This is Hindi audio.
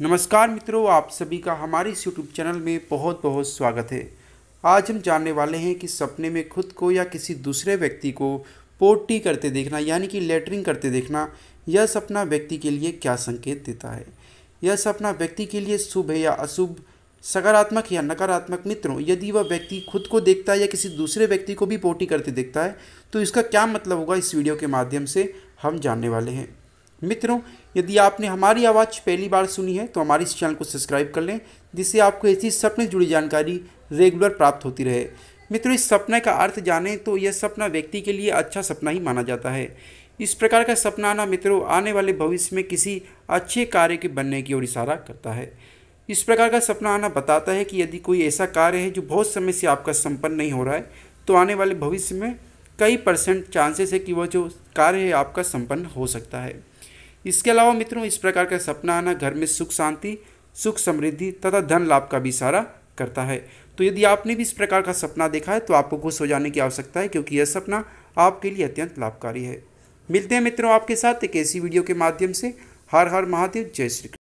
नमस्कार मित्रों आप सभी का हमारे इस यूट्यूब चैनल में बहुत बहुत स्वागत है आज हम जानने वाले हैं कि सपने में खुद को या किसी दूसरे व्यक्ति को पोटी करते देखना यानी कि लेटरिंग करते देखना यह सपना व्यक्ति के लिए क्या संकेत देता है यह सपना व्यक्ति के लिए शुभ है या अशुभ सकारात्मक या नकारात्मक मित्रों यदि वह व्यक्ति खुद को देखता है या किसी दूसरे व्यक्ति को भी पोटी करते देखता है तो इसका क्या मतलब होगा इस वीडियो के माध्यम से हम जानने वाले हैं मित्रों यदि आपने हमारी आवाज़ पहली बार सुनी है तो हमारे इस चैनल को सब्सक्राइब कर लें जिससे आपको ऐसी सपने से जुड़ी जानकारी रेगुलर प्राप्त होती रहे मित्रों इस सपने का अर्थ जाने तो यह सपना व्यक्ति के लिए अच्छा सपना ही माना जाता है इस प्रकार का सपना आना मित्रों आने वाले भविष्य में किसी अच्छे कार्य के बनने की ओर इशारा करता है इस प्रकार का सपना आना बताता है कि यदि कोई ऐसा कार्य है जो बहुत समय से आपका संपन्न नहीं हो रहा है तो आने वाले भविष्य में कई परसेंट चांसेस है कि वह जो कार्य है आपका संपन्न हो सकता है इसके अलावा मित्रों इस प्रकार का सपना आना घर में सुख शांति सुख समृद्धि तथा धन लाभ का भी इशारा करता है तो यदि आपने भी इस प्रकार का सपना देखा है तो आपको खुश हो जाने की आवश्यकता है क्योंकि यह सपना आपके लिए अत्यंत लाभकारी है मिलते हैं मित्रों आपके साथ एक ऐसी वीडियो के माध्यम से हर हर महादेव जय श्री